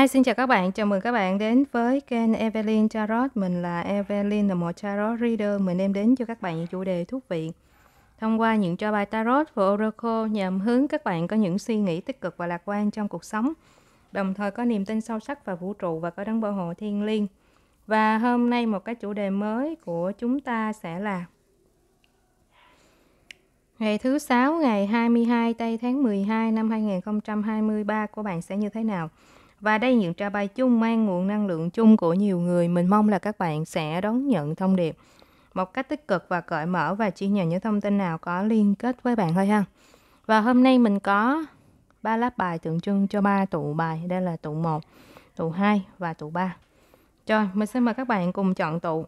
Hi, xin chào các bạn. Chào mừng các bạn đến với kênh Evelyn Tarot. Mình là Evelyn, là một tarot reader. Mình đem đến cho các bạn những chủ đề thú vị. Thông qua những cho bài tarot và oracle nhằm hướng các bạn có những suy nghĩ tích cực và lạc quan trong cuộc sống, đồng thời có niềm tin sâu sắc vào vũ trụ và có đấng bảo hộ thiên liêng. Và hôm nay một cái chủ đề mới của chúng ta sẽ là Ngày thứ sáu ngày 22 tây tháng 12 năm 2023 của bạn sẽ như thế nào? Và đây những trà bài chung mang nguồn năng lượng chung của nhiều người. Mình mong là các bạn sẽ đón nhận thông điệp một cách tích cực và cởi mở và chia nhận những thông tin nào có liên kết với bạn thôi ha. Và hôm nay mình có ba lá bài tượng trưng cho ba tụ bài. Đây là tụ 1, tụ 2 và tụ 3. Rồi, mình xin mời các bạn cùng chọn tụ.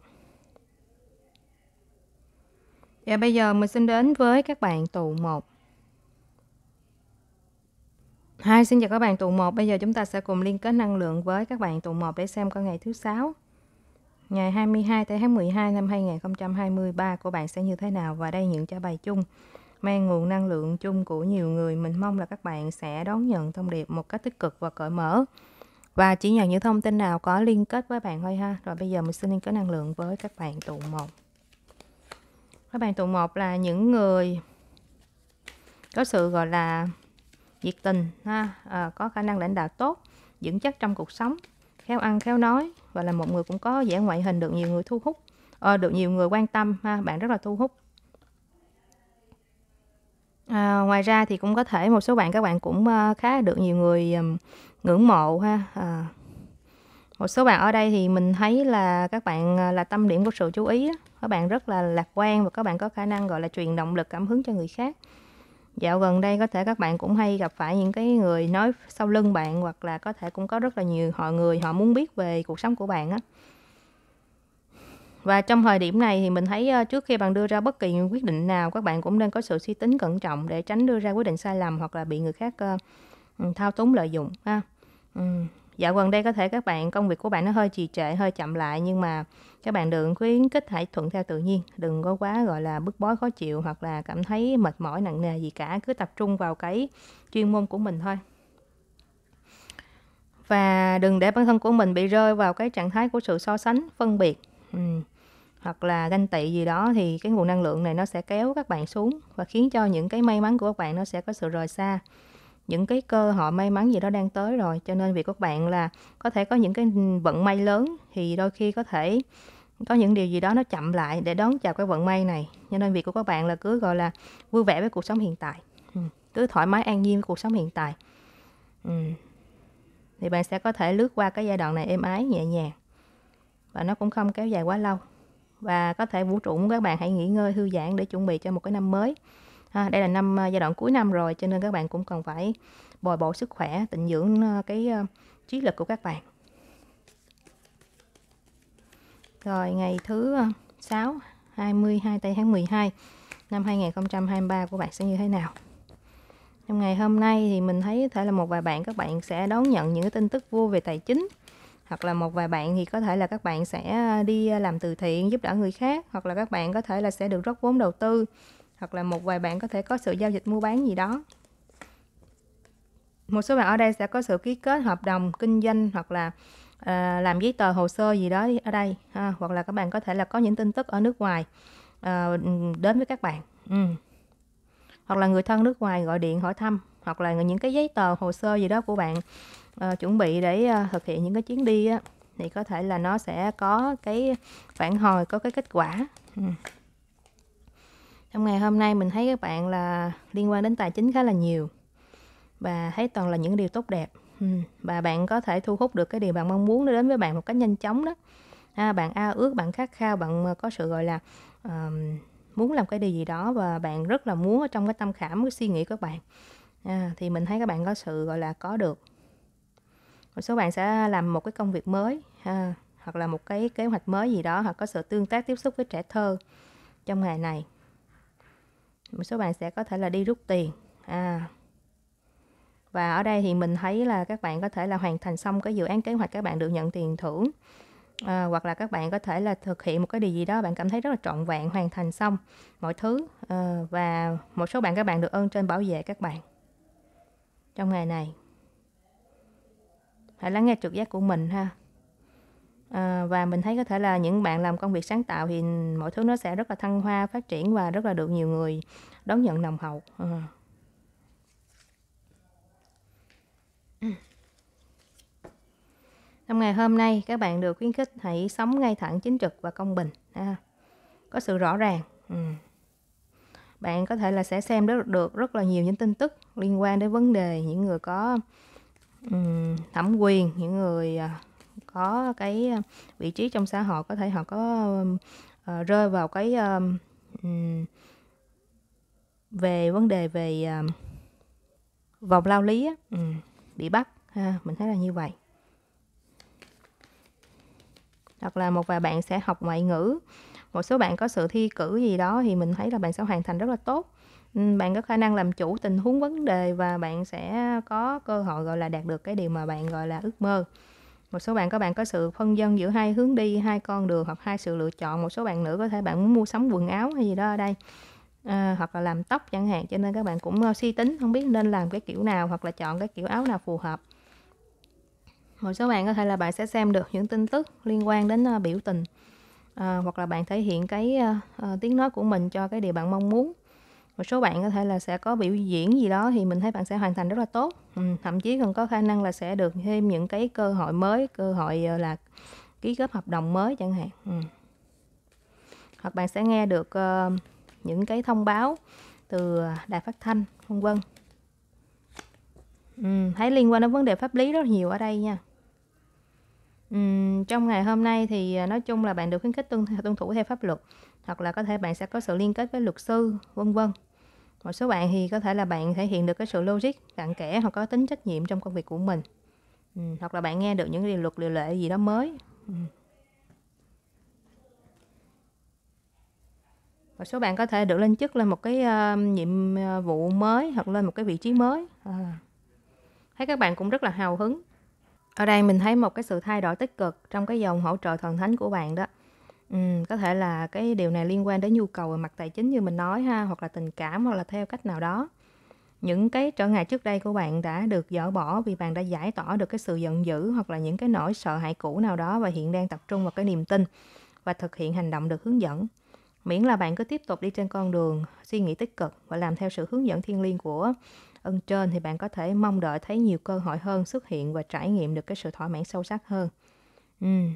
Và bây giờ mình xin đến với các bạn tụ 1. Hi, xin chào các bạn tuần 1. Bây giờ chúng ta sẽ cùng liên kết năng lượng với các bạn tuần 1 để xem có ngày thứ 6. Ngày 22 tháng 12 năm 2023 của bạn sẽ như thế nào và đây những trả bài chung mang nguồn năng lượng chung của nhiều người. Mình mong là các bạn sẽ đón nhận thông điệp một cách tích cực và cởi mở. Và chỉ nhận những thông tin nào có liên kết với bạn thôi ha. Rồi bây giờ mình xin liên kết năng lượng với các bạn tuần 1. Các bạn tuần 1 là những người có sự gọi là nhiệt tình ha à, có khả năng lãnh đạo tốt vững chắc trong cuộc sống khéo ăn khéo nói và là một người cũng có vẻ ngoại hình được nhiều người thu hút à, được nhiều người quan tâm ha bạn rất là thu hút À, ngoài ra thì cũng có thể một số bạn các bạn cũng uh, khá được nhiều người um, ngưỡng mộ ha à, một số bạn ở đây thì mình thấy là các bạn ờ, là tâm điểm của sự chú ý các bạn rất là lạc quan và các bạn có khả năng gọi là truyền động lực cảm hứng cho người khác Dạo gần đây có thể các bạn cũng hay gặp phải những cái người nói sau lưng bạn hoặc là có thể cũng có rất là nhiều họ người họ muốn biết về cuộc sống của bạn á. Và trong thời điểm này thì mình thấy ờ, trước khi bạn đưa ra bất kỳ quyết định nào các bạn cũng nên có sự suy tính cẩn trọng để tránh đưa ra quyết định sai lầm hoặc là bị người khác ờ, ừ, thao túng lợi dụng ha. Ừ dạo gần đây có thể các bạn công việc của bạn nó hơi trì trệ hơi chậm lại nhưng mà các bạn đừng khuyến khích hãy thuận theo tự nhiên đừng có quá gọi là bức bối khó chịu hoặc là cảm thấy mệt mỏi nặng nề gì cả cứ tập trung vào cái chuyên môn của mình thôi và đừng để bản thân của mình bị rơi vào cái trạng thái của sự so sánh phân biệt ừ. hoặc là ganh tị gì đó thì cái nguồn năng lượng này nó sẽ kéo các bạn xuống và khiến cho những cái may mắn của các bạn nó sẽ có sự rời xa những cái cơ hội may mắn gì đó đang tới rồi cho nên việc các bạn là có thể có những cái vận may lớn thì đôi khi có thể có những điều gì đó nó chậm lại để đón chào cái vận may này cho nên việc của các bạn là cứ gọi là vui vẻ với cuộc sống hiện tại ừ, cứ thoải mái an nhiên với cuộc sống hiện tại ừ, thì bạn sẽ có thể lướt qua cái giai đoạn này êm ái nhẹ nhàng và nó cũng không kéo dài quá lâu và có thể vũ trụ muốn các bạn hãy nghỉ ngơi thư giãn để chuẩn bị cho một cái năm mới ha, đây là năm ờ, giai đoạn cuối năm rồi cho nên các bạn cũng cần phải bồi bổ sức khỏe tịnh dưỡng ờ, cái ờ, trí lực của các bạn rồi ngày thứ 6 22 tây tháng 12 năm 2023 của bạn sẽ như thế nào trong ngày hôm nay thì mình thấy thể là một vài bạn các bạn sẽ đón nhận những tin tức vui về tài chính hoặc là một vài bạn thì có thể là các bạn sẽ đi làm từ thiện giúp đỡ người khác hoặc là các bạn có thể là sẽ được rót vốn đầu tư hoặc là một vài bạn có thể có sự giao dịch mua bán gì đó một số bạn ở đây sẽ có sự ký kết hợp đồng kinh doanh hoặc là à, làm giấy tờ hồ sơ gì đó ở đây ha. hoặc là các bạn có thể là có những tin tức ở nước ngoài à, đến với các bạn ừ. hoặc là người thân nước ngoài gọi điện hỏi thăm hoặc là những cái giấy tờ hồ sơ gì đó của bạn à, chuẩn bị để à, thực hiện những cái chuyến đi á, thì có thể là nó sẽ có cái phản hồi có cái kết quả ừ trong ngày hôm nay mình thấy các bạn là liên quan đến tài chính khá là nhiều và thấy toàn là những điều tốt đẹp và bạn có thể thu hút được cái điều bạn mong muốn nó đến với bạn một cách nhanh chóng đó à, bạn ao ước bạn khát khao bạn ờ, có sự gọi là uh, muốn làm cái điều gì đó và bạn rất là muốn ở trong cái tâm khảm cái suy nghĩ của bạn à, thì mình thấy các bạn có sự gọi là có được một số bạn sẽ làm một cái công việc mới à, hoặc là một cái kế hoạch mới gì đó hoặc có sự tương tác tiếp xúc với trẻ thơ trong ngày này một số bạn sẽ có thể là đi rút tiền à và ở đây thì mình thấy là các bạn có thể là hoàn thành xong cái dự án kế hoạch các bạn được nhận tiền thưởng à, hoặc là các bạn có thể là thực hiện một cái điều gì đó bạn cảm thấy rất là trọn vẹn hoàn thành xong mọi thứ à, và một số bạn các bạn được ơn trên bảo vệ các bạn trong ngày này hãy lắng nghe trực giác của mình ha À, và mình thấy có thể là những bạn làm công việc sáng tạo thì mọi thứ nó sẽ rất là thăng hoa, phát triển và rất là được nhiều người đón nhận nồng hậu. À. Ờ. Trong ngày hôm nay, các bạn được khuyến khích hãy sống ngay thẳng, chính trực và công bình. À, có sự rõ ràng. Ừ. Bạn có thể là sẽ xem được, được rất là nhiều những tin tức liên quan đến vấn đề những người có um, thẩm quyền, những người uh, có cái ờ, vị trí trong xã hội có thể họ có uh, rơi vào cái um, về vấn đề về um, vòng lao lý á, um, bị bắt ha, mình thấy là như vậy hoặc là một vài bạn sẽ học ngoại ngữ một số bạn có sự thi cử gì đó thì mình thấy là bạn sẽ hoàn thành rất là tốt ừ, bạn có khả năng làm chủ tình huống vấn đề và bạn sẽ có cơ hội gọi là đạt được cái điều mà bạn gọi là ước mơ một số bạn các bạn có sự phân dân giữa hai hướng đi hai con đường hoặc hai sự lựa chọn một số bạn nữa có thể bạn muốn mua sắm quần áo hay gì đó ở đây à, hoặc là làm tóc chẳng hạn cho nên các bạn cũng ờ, suy tính không biết nên làm cái kiểu nào hoặc là chọn cái kiểu áo nào phù hợp một số bạn có thể là bạn sẽ xem được những tin tức liên quan đến uh, biểu tình à, hoặc là bạn thể hiện cái uh, uh, tiếng nói của mình cho cái điều bạn mong muốn một số bạn có thể là sẽ có biểu diễn gì đó thì mình thấy bạn sẽ hoàn thành rất là tốt ừ, thậm chí còn có khả năng là sẽ được thêm những cái cơ hội mới cơ hội ờ, là ký kết hợp đồng mới chẳng hạn ừ. hoặc bạn sẽ nghe được ờ, những cái thông báo từ ờ, đài phát thanh vân vân ừ, thấy liên quan đến vấn đề pháp lý rất nhiều ở đây nha Ừ, trong ngày hôm nay thì nói chung là bạn được khuyến khích tuân, tuân thủ theo pháp luật hoặc là có thể bạn sẽ có sự liên kết với luật sư vân vân một số bạn thì có thể là bạn thể hiện được cái sự logic cặn kẽ hoặc có tính trách nhiệm trong công việc của mình ừ, hoặc là bạn nghe được những điều luật điều lệ gì đó mới ừ. một số bạn có thể được lên chức lên một cái uh, nhiệm ờ, vụ mới hoặc lên một cái vị trí mới à. thấy các bạn cũng rất là hào hứng ở đây mình thấy một cái sự thay đổi tích cực trong cái dòng hỗ trợ thần thánh của bạn đó Ừm, có thể là cái điều này liên quan đến nhu cầu về mặt tài chính như mình nói ha, hoặc là tình cảm, hoặc là theo cách nào đó. Những cái trở ngại trước đây của bạn đã được dỡ bỏ vì bạn đã giải tỏa được cái sự giận dữ hoặc là những cái nỗi sợ hãi cũ nào đó và hiện đang tập trung vào cái niềm tin và thực hiện hành động được hướng dẫn. Miễn là bạn cứ tiếp tục đi trên con đường suy nghĩ tích cực và làm theo sự hướng dẫn thiêng liêng của ân trên thì bạn có thể mong đợi thấy nhiều cơ hội hơn xuất hiện và trải nghiệm được cái sự thỏa mãn sâu sắc hơn. Ừm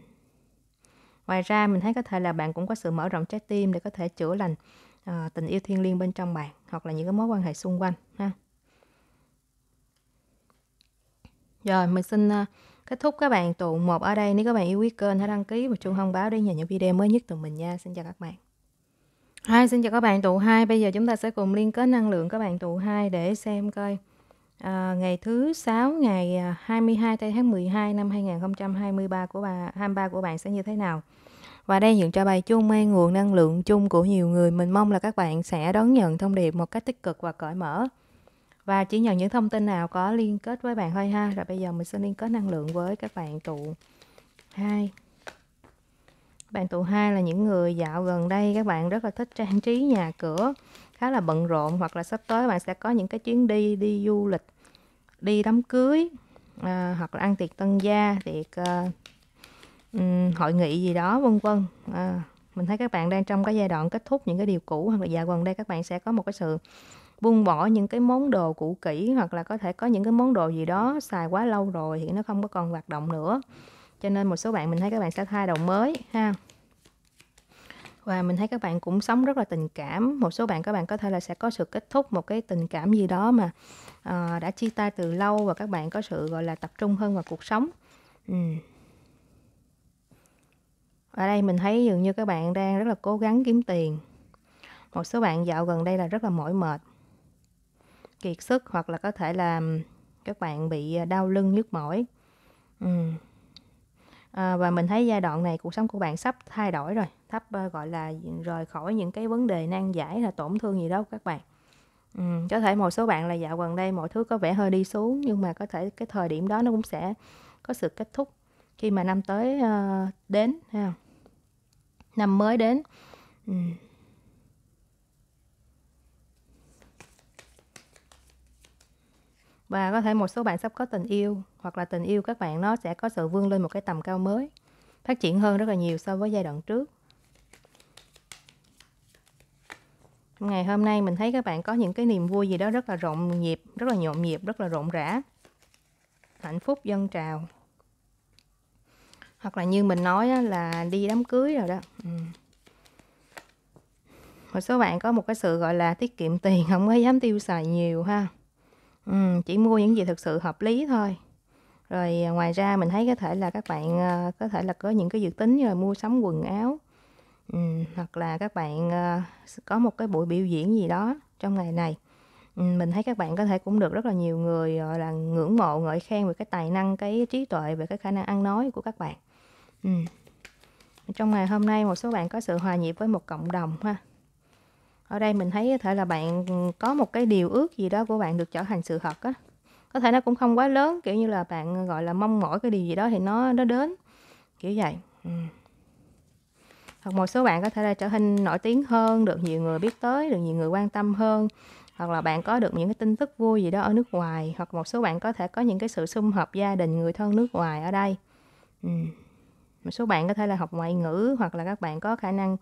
ngoài ra mình thấy có thể là bạn cũng có sự mở rộng trái tim để có thể chữa lành uh, tình yêu thiêng liêng bên trong bạn hoặc là những cái mối quan hệ xung quanh ha rồi mình xin uh, kết thúc các bạn tụ một ở đây nếu các bạn yêu quý kênh hãy đăng ký và chuông thông báo để nhận những video mới nhất từ mình nha xin chào các bạn Hai xin chào các bạn tụ hai bây giờ chúng ta sẽ cùng liên kết năng lượng các bạn tụ hai để xem coi à, ngày thứ sáu ngày 22 à, tháng 12 năm 2023 của bà 23 của bạn sẽ như thế nào. Và đây những cho bài chung mang nguồn năng lượng chung của nhiều người. Mình mong là các bạn sẽ đón nhận thông điệp một cách tích cực và cởi mở. Và chỉ nhận những thông tin nào có liên kết với bạn thôi ha. Rồi bây giờ mình sẽ liên kết năng lượng với các bạn tụ hai Bạn tụ hai là những người dạo gần đây các bạn rất là thích trang trí nhà cửa, khá là bận rộn hoặc là sắp tới bạn sẽ có những cái chuyến đi đi du lịch đi đám cưới à, hoặc là ăn tiệc tân gia tiệc à, um, hội nghị gì đó vân vân à, mình thấy các bạn đang trong cái giai đoạn kết thúc những cái điều cũ hoặc là dạo gần đây các bạn sẽ có một cái sự buông bỏ những cái món đồ cũ kỹ hoặc là có thể có những cái món đồ gì đó xài quá lâu rồi thì nó không có còn hoạt động nữa cho nên một số bạn mình thấy các bạn sẽ thay đồ mới ha và mình thấy các bạn cũng sống rất là tình cảm một số bạn các bạn có thể là sẽ có sự kết thúc một cái tình cảm gì đó mà uh, đã chia tay từ lâu và các bạn có sự gọi là tập trung hơn vào cuộc sống ừ. ở đây mình thấy dường như các bạn đang rất là cố gắng kiếm tiền một số bạn dạo gần đây là rất là mỏi mệt kiệt sức hoặc là có thể là các bạn bị ờ, đau lưng nhức mỏi ừ. à, và mình thấy giai đoạn này cuộc sống của bạn sắp thay đổi rồi thấp ờ, gọi là rời khỏi những cái vấn đề nan giải là tổn thương gì đó các bạn ừ, có thể một số bạn là dạo gần đây mọi thứ có vẻ hơi đi xuống nhưng mà có thể cái thời điểm đó nó cũng sẽ có sự kết thúc khi mà năm tới uh, đến ha. năm mới đến ừ. và có thể một số bạn sắp có tình yêu hoặc là tình yêu các bạn nó sẽ có sự vươn lên một cái tầm cao mới phát triển hơn rất là nhiều so với giai đoạn trước ngày hôm nay mình thấy các bạn có những cái niềm vui gì đó rất là rộn nhịp, rất là nhộn nhịp, rất là rộn rã. Hạnh phúc dân trào. Hoặc là như mình nói là đi đám cưới rồi đó. Ừ. Một số bạn có một cái sự gọi là tiết kiệm tiền, không có dám tiêu xài nhiều ha. Ừ, chỉ mua những gì thực sự hợp lý thôi. Rồi à, ngoài ra mình thấy có thể là các bạn à, có thể là có những cái dự tính như là mua sắm quần áo, Ừ, hoặc là các bạn ờ, có một cái buổi biểu diễn gì đó trong ngày này ừ, mình thấy các bạn có thể cũng được rất là nhiều người gọi là ngưỡng mộ ngợi khen về cái tài năng cái trí tuệ về cái khả năng ăn nói của các bạn ừ. trong ngày hôm nay một số bạn có sự hòa nhịp với một cộng đồng ha ở đây mình thấy có thể là bạn có một cái điều ước gì đó của bạn được trở thành sự thật á có thể nó cũng không quá lớn kiểu như là bạn gọi là mong mỏi cái điều gì đó thì nó nó đến kiểu vậy ừ hoặc một số bạn có thể là trở thành nổi tiếng hơn được nhiều người biết tới được nhiều người quan tâm hơn hoặc là bạn có được những cái tin tức vui gì đó ở nước ngoài hoặc một số bạn có thể có những cái sự xung hợp gia đình người thân nước ngoài ở đây ừ. một số bạn có thể là học ngoại ngữ hoặc là các bạn có khả năng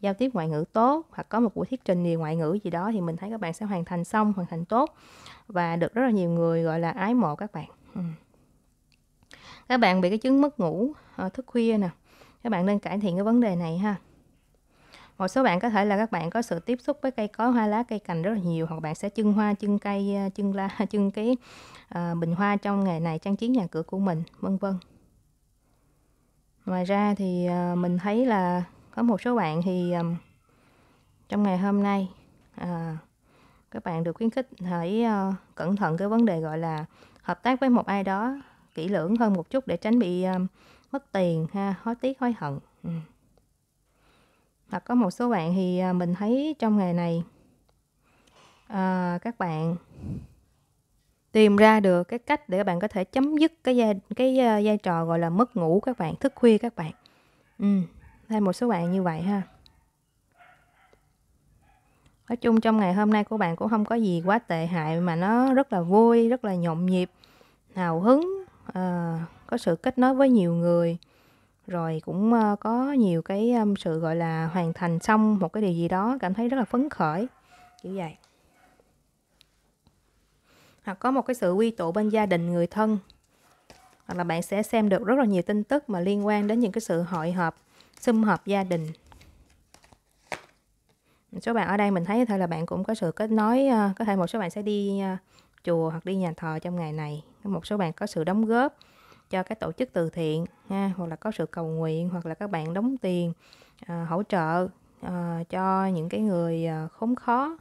giao tiếp ngoại ngữ tốt hoặc có một buổi thuyết trình về ngoại ngữ gì đó thì mình thấy các bạn sẽ hoàn thành xong hoàn thành tốt và được rất là nhiều người gọi là ái mộ các bạn ừ. các bạn bị cái chứng mất ngủ ờ, thức khuya nè các bạn nên cải thiện cái vấn đề này ha một số bạn có thể là các bạn có sự tiếp xúc với cây có hoa lá cây cành rất là nhiều hoặc bạn sẽ trưng hoa trưng cây trưng à, la trưng cái à, bình hoa trong ngày này trang trí nhà cửa của mình vân vân ngoài ra thì à, mình thấy là có một số bạn thì à, trong ngày hôm nay à, các bạn được khuyến khích hãy à, cẩn thận cái vấn đề gọi là hợp tác với một ai đó kỹ lưỡng hơn một chút để tránh bị à, mất tiền ha hối tiếc hối hận ừ. hoặc có một số bạn thì à, mình thấy trong nghề này à, các bạn tìm ra được cái cách để các bạn có thể chấm dứt cái vai, cái vai à, trò gọi là mất ngủ các bạn thức khuya các bạn ừ hay một số bạn như vậy ha nói chung trong ngày hôm nay của bạn cũng không có gì quá tệ hại mà nó rất là vui rất là nhộn nhịp hào hứng à, có sự kết nối với nhiều người rồi cũng ờ, có nhiều cái sự gọi là hoàn thành xong một cái điều gì đó cảm thấy rất là phấn khởi kiểu vậy hoặc có một cái sự quy tụ bên gia đình người thân hoặc là bạn sẽ xem được rất là nhiều tin tức mà liên quan đến những cái sự hội họp sum họp gia đình một số bạn ở đây mình thấy có là bạn cũng có sự kết nối ờ, có thể một số bạn sẽ đi ờ, chùa hoặc đi nhà thờ trong ngày này một số bạn có sự đóng góp cho các tổ chức từ thiện ha hoặc là có sự cầu nguyện hoặc là các bạn đóng tiền à, hỗ trợ à, cho những cái người à, khốn khó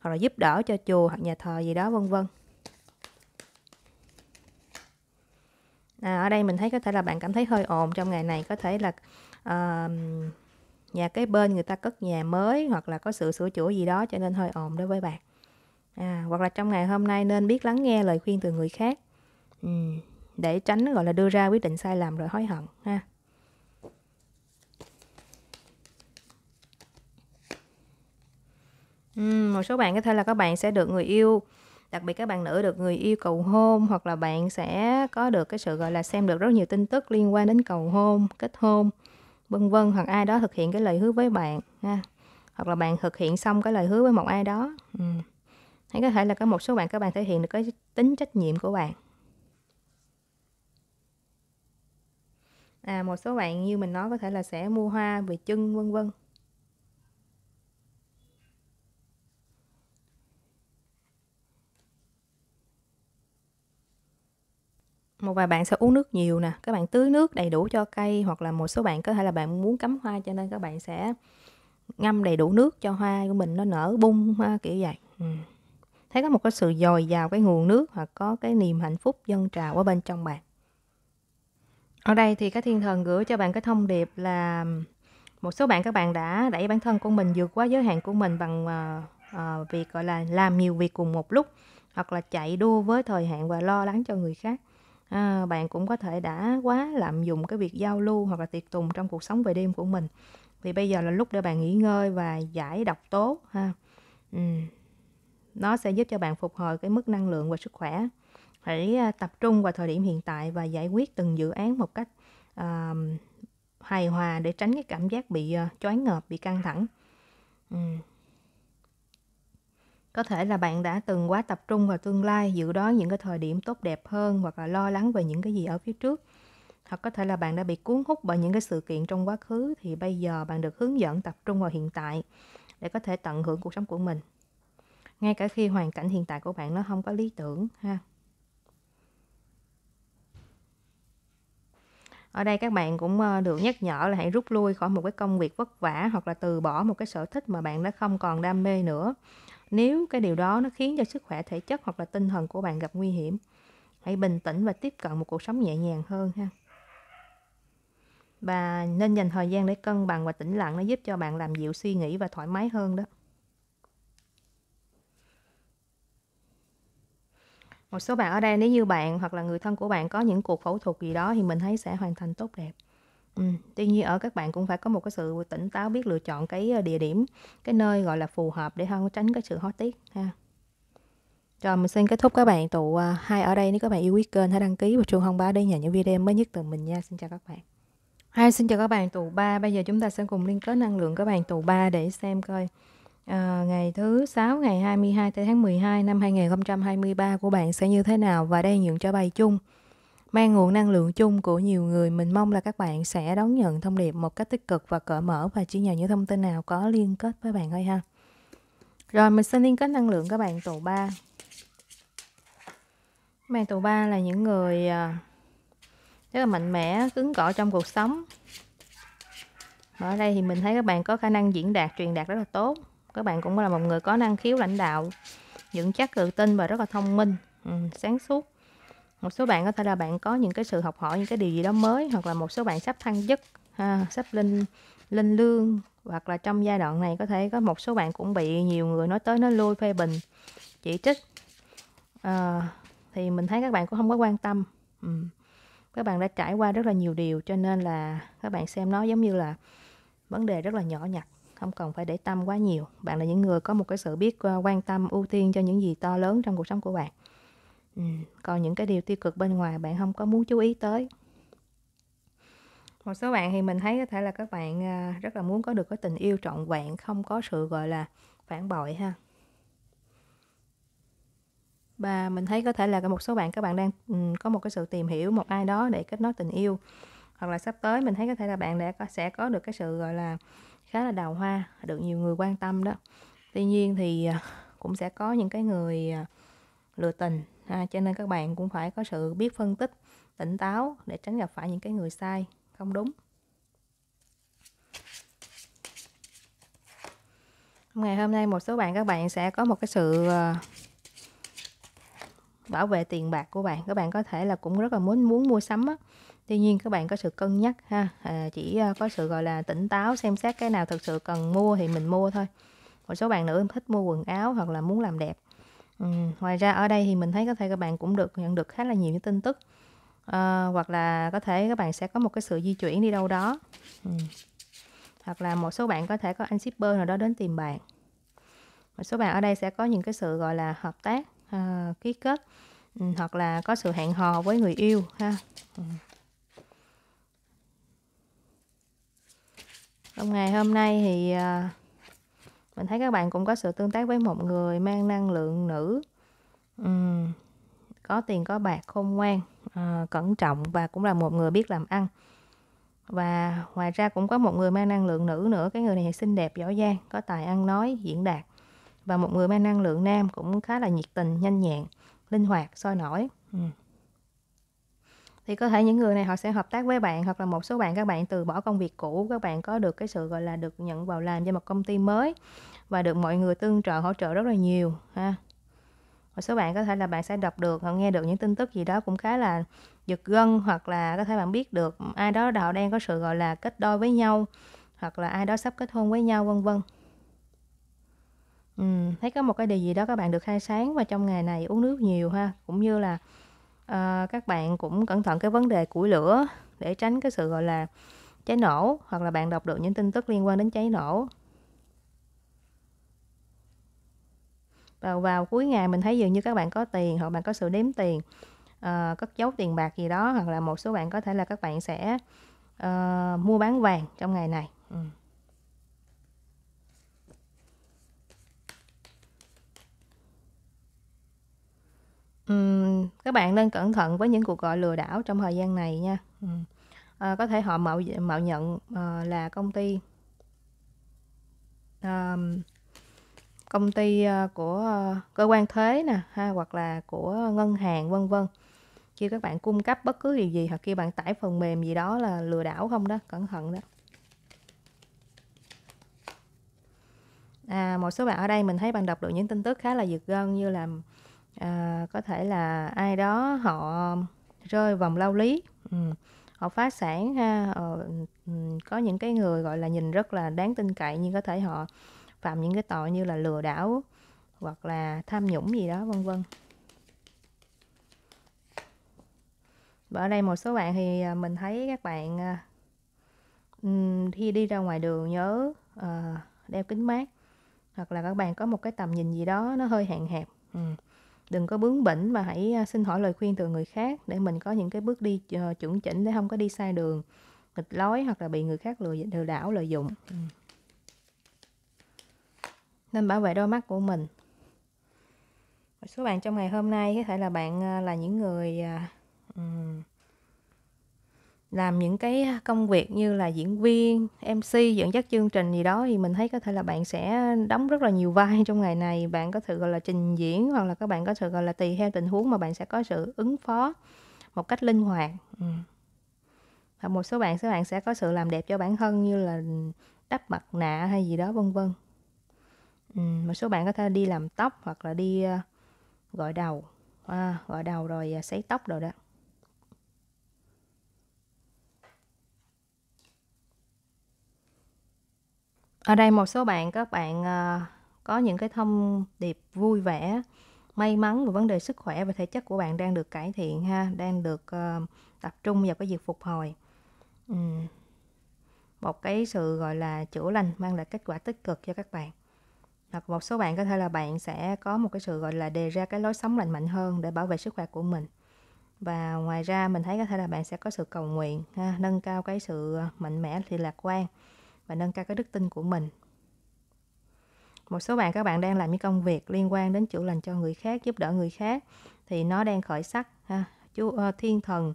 hoặc là giúp đỡ cho chùa hoặc nhà thờ gì đó vân vân à, ở đây mình thấy có thể là bạn cảm thấy hơi ồn trong ngày này có thể là à, nhà cái bên người ta cất nhà mới hoặc là có sự sửa chữa gì đó cho nên hơi ồn đối với bạn à, hoặc là trong ngày hôm nay nên biết lắng nghe lời khuyên từ người khác ừ để tránh gọi là đưa ra quyết định sai lầm rồi hối hận ha uhm, một số bạn có thể là các bạn sẽ được người yêu đặc biệt các bạn nữ được người yêu cầu hôn hoặc là bạn sẽ có được cái sự gọi là xem được rất nhiều tin tức liên quan đến cầu hôn kết hôn vân vân hoặc ai đó thực hiện cái lời hứa với bạn ha hoặc là bạn thực hiện xong cái lời hứa với một ai đó ừ. hay có thể là có một số bạn các bạn thể hiện được cái tính trách nhiệm của bạn à, một số bạn như mình nói có thể là sẽ mua hoa về chân vân vân một vài bạn sẽ uống nước nhiều nè các bạn tưới nước đầy đủ cho cây hoặc là một số bạn có thể là bạn muốn cắm hoa cho nên các bạn sẽ ngâm đầy đủ nước cho hoa của mình nó nở bung hoa kiểu vậy ừ. thấy có một cái sự dồi dào cái nguồn nước hoặc có cái niềm hạnh phúc dân trào ở bên trong bạn ở đây thì các thiên thần gửi cho bạn cái thông điệp là một số bạn các bạn đã đẩy bản thân của mình vượt quá giới hạn của mình bằng uh, việc gọi là làm nhiều việc cùng một lúc hoặc là chạy đua với thời hạn và lo lắng cho người khác. À, bạn cũng có thể đã quá lạm dụng cái việc giao lưu hoặc là tiệc tùng trong cuộc sống về đêm của mình. Vì bây giờ là lúc để bạn nghỉ ngơi và giải độc tố ha. Ừ. Nó sẽ giúp cho bạn phục hồi cái mức năng lượng và sức khỏe phải à, tập trung vào thời điểm hiện tại và giải quyết từng dự án một cách uh, hài hòa để tránh cái cảm giác bị uh, choáng ngợp bị căng thẳng uhm. có thể là bạn đã từng quá tập trung vào tương lai dự đoán những cái thời điểm tốt đẹp hơn hoặc là lo lắng về những cái gì ở phía trước hoặc có thể là bạn đã bị cuốn hút bởi những cái sự kiện trong quá khứ thì bây giờ bạn được hướng dẫn tập trung vào hiện tại để có thể tận hưởng cuộc sống của mình ngay cả khi hoàn cảnh hiện tại của bạn nó không có lý tưởng ha ở đây các bạn cũng ờ, được nhắc nhở là hãy rút lui khỏi một cái công việc vất vả hoặc là từ bỏ một cái sở thích mà bạn đã không còn đam mê nữa nếu cái điều đó nó khiến cho sức khỏe thể chất hoặc là tinh thần của bạn gặp nguy hiểm hãy bình tĩnh và tiếp cận một cuộc sống nhẹ nhàng hơn ha và nên dành thời gian để cân bằng và tĩnh lặng nó giúp cho bạn làm dịu suy nghĩ và thoải mái hơn đó một số bạn ở đây nếu như bạn hoặc là người thân của bạn có những cuộc phẫu thuật gì đó thì mình thấy sẽ hoàn thành tốt đẹp ừ. tuy nhiên ở các bạn cũng phải có một cái sự tỉnh táo biết lựa chọn cái ờ, địa điểm cái nơi gọi là phù hợp để không tránh cái sự hối tiếc ha rồi mình xin kết thúc các bạn tụ ờ, hai ở đây nếu các bạn yêu quý kênh hãy đăng ký và chuông thông báo để nhận những video mới nhất từ mình nha xin chào các bạn hai xin chào các bạn tụ ba bây giờ chúng ta sẽ cùng liên kết năng lượng các bạn tụ ba để xem coi à, ngày thứ 6 ngày 22 tháng 12 năm 2023 của bạn sẽ như thế nào và đây nhượng cho bài chung mang nguồn năng lượng chung của nhiều người mình mong là các bạn sẽ đón nhận thông điệp một cách tích cực và cởi mở và chỉ nhận những thông tin nào có liên kết với bạn thôi ha rồi mình xin liên kết năng lượng các bạn tụ 3 bạn tụ 3 là những người ờ, rất là mạnh mẽ cứng cỏi trong cuộc sống ở đây thì mình thấy các bạn có khả năng diễn đạt truyền đạt rất là tốt các bạn cũng là một người có năng khiếu lãnh đạo vững chắc tự tin và rất là thông minh ừ, sáng suốt một số bạn có thể là bạn có những cái sự học hỏi những cái điều gì đó mới hoặc là một số bạn sắp thăng chức ha, sắp lên lên lương hoặc là trong giai đoạn này có thể có một số bạn cũng bị nhiều người nói tới nói lôi phê bình chỉ trích à, thì mình thấy các bạn cũng không có quan tâm ừ. các bạn đã trải qua rất là nhiều điều cho nên là các bạn xem nó giống như là vấn đề rất là nhỏ nhặt không cần phải để tâm quá nhiều bạn là những người có một cái sự biết ờ, quan tâm ưu tiên cho những gì to lớn trong cuộc sống của bạn ừ. còn những cái điều tiêu cực bên ngoài bạn không có muốn chú ý tới một số bạn thì mình thấy có thể là các bạn ờ, rất là muốn có được cái tình yêu trọn vẹn không có sự gọi là phản bội ha và mình thấy có thể là một số bạn các bạn đang ừ, có một cái sự tìm hiểu một ai đó để kết nối tình yêu hoặc là sắp tới mình thấy có thể là bạn đã có, sẽ có được cái sự gọi là khá là đào hoa được nhiều người quan tâm đó tuy nhiên thì à, cũng sẽ có những cái người à, lừa tình à, cho nên các bạn cũng phải có sự biết phân tích tỉnh táo để tránh gặp phải những cái người sai không đúng ngày hôm nay một số bạn các bạn sẽ có một cái sự à, bảo vệ tiền bạc của bạn các bạn có thể là cũng rất là muốn muốn mua sắm á, tuy nhiên các bạn có sự cân nhắc ha à, chỉ à, có sự gọi là tỉnh táo xem xét cái nào thực sự cần mua thì mình mua thôi một số bạn nữ thích mua quần áo hoặc là muốn làm đẹp ừ, ngoài ra ở đây thì mình thấy có thể các bạn cũng được nhận được khá là nhiều những tin tức à, hoặc là có thể các bạn sẽ có một cái sự di chuyển đi đâu đó ừ. hoặc là một số bạn có thể có anh shipper nào đó đến tìm bạn một số bạn ở đây sẽ có những cái sự gọi là hợp tác à, ký kết ừ, hoặc là có sự hẹn hò với người yêu ha ừ. trong ngày hôm nay thì à, mình thấy các bạn cũng có sự tương tác với một người mang năng lượng nữ uhm, có tiền có bạc khôn ngoan à, cẩn trọng và cũng là một người biết làm ăn và ngoài ra cũng có một người mang năng lượng nữ nữa cái người này xinh đẹp giỏi giang có tài ăn nói diễn đạt và một người mang năng lượng nam cũng khá là nhiệt tình nhanh nhẹn linh hoạt soi nổi uhm thì có thể những người này họ sẽ hợp tác với bạn hoặc là một số bạn các bạn từ bỏ công việc cũ các bạn có được cái sự gọi là được nhận vào làm cho một công ty mới và được mọi người tương trợ hỗ trợ rất là nhiều ha một số bạn có thể là bạn sẽ đọc được hoặc nghe được những tin tức gì đó cũng khá là giật gân hoặc là có thể bạn biết được ai đó họ đang có sự gọi là kết đôi với nhau hoặc là ai đó sắp kết hôn với nhau vân vân ừ, thấy có một cái điều gì đó các bạn được khai sáng và trong ngày này uống nước nhiều ha cũng như là à, các bạn cũng cẩn thận cái vấn đề củi lửa để tránh cái sự gọi là cháy nổ hoặc là bạn đọc được những tin tức liên quan đến cháy nổ và vào cuối ngày mình thấy dường như các bạn có tiền hoặc bạn có sự đếm tiền à, cất giấu tiền bạc gì đó hoặc là một số bạn có thể là các bạn sẽ à, mua bán vàng trong ngày này ừ. Ừm, các bạn nên cẩn thận với những cuộc gọi lừa đảo trong thời gian này nha. Ừm. Ờ, có thể họ mạo mạo nhận, ờ, là công ty ờm, công ty, ơ, ờ, của, ơ, ờ, cơ quan thuế nè ha, hoặc là của ngân hàng, vân vân. Kêu các bạn cung cấp bất cứ điều gì hoặc kêu bạn tải phần mềm gì đó là lừa đảo không đó, cẩn thận đó. À, một số bạn ở đây mình thấy bạn đọc được những tin tức khá là giật gân như là à, có thể là ai đó họ rơi vòng lao lý ừ. họ phá sản ha ờ, có những cái người gọi là nhìn rất là đáng tin cậy nhưng có thể họ phạm những cái tội như là lừa đảo hoặc là tham nhũng gì đó vân vân và ở đây một số bạn thì à, mình thấy các bạn à, ừ, khi đi ra ngoài đường nhớ ờ, đeo kính mát hoặc là các bạn có một cái tầm nhìn gì đó nó hơi hạn hẹp ừ đừng có bướng bỉnh và hãy à, xin hỏi lời khuyên từ người khác để mình có những cái bước đi ờ, chuẩn chỉnh để không có đi sai đường nghịch lối hoặc là bị người khác lừa lừa đảo lợi dụng ừ. nên bảo vệ đôi mắt của mình một số bạn trong ngày hôm nay có thể là bạn à, là những người um, làm những cái công việc như là diễn viên, MC, dẫn dắt chương trình gì đó thì mình thấy có thể là bạn sẽ đóng rất là nhiều vai trong ngày này, bạn có thể gọi là trình diễn hoặc là các bạn có thể gọi là tùy theo tình huống mà bạn sẽ có sự ứng phó một cách linh hoạt. Ừ. Và một số bạn các bạn sẽ có sự làm đẹp cho bản thân như là đắp mặt nạ hay gì đó vân vân. Ừ, một số bạn có thể đi làm tóc hoặc là đi ờ, gọi đầu, à, gọi đầu rồi ờ, sấy tóc rồi đó. Ở đây một số bạn các bạn ờ, có những cái thông điệp vui vẻ, may mắn về vấn đề sức khỏe và thể chất của bạn đang được cải thiện ha, đang được ờ, tập trung vào cái việc phục hồi. Một cái sự gọi là chữa lành mang lại kết quả tích cực cho các bạn. Hoặc một số bạn có thể là bạn sẽ có một cái sự gọi là đề ra cái lối sống lành mạnh hơn để bảo vệ sức khỏe của mình và ngoài ra mình thấy có thể là bạn sẽ có sự cầu nguyện ha, nâng cao cái sự ờ, mạnh mẽ thì lạc quan và nâng cao cái đức tin của mình một số bạn các bạn đang làm những công việc liên quan đến chữa lành cho người khác giúp đỡ người khác thì nó đang khởi sắc ha chú uh, thiên thần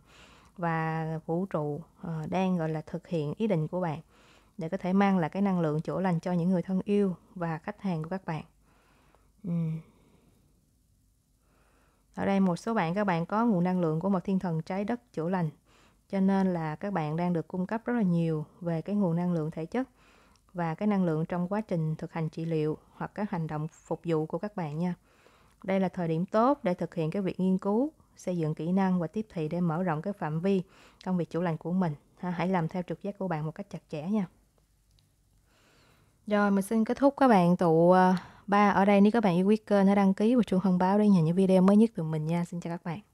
và vũ trụ uh, đang gọi là thực hiện ý định của bạn để có thể mang lại cái năng lượng chữa lành cho những người thân yêu và khách hàng của các bạn uhm. ở đây một số bạn các bạn có nguồn năng lượng của một thiên thần trái đất chữa lành cho nên là các bạn đang được cung cấp rất là nhiều về cái nguồn năng lượng thể chất và cái năng lượng trong quá trình thực hành trị liệu hoặc các hành động phục vụ của các bạn nha. Đây là thời điểm tốt để thực hiện cái việc nghiên cứu, xây dựng kỹ năng và tiếp thị để mở rộng cái phạm vi công việc chủ lành của mình. Hãy làm theo trực giác của bạn một cách chặt chẽ nha. Rồi mình xin kết thúc các bạn tụ ờ, ba ở đây nếu các bạn yêu quý kênh hãy đăng ký và chuông thông báo để nhận những video mới nhất từ mình nha. Xin chào các bạn.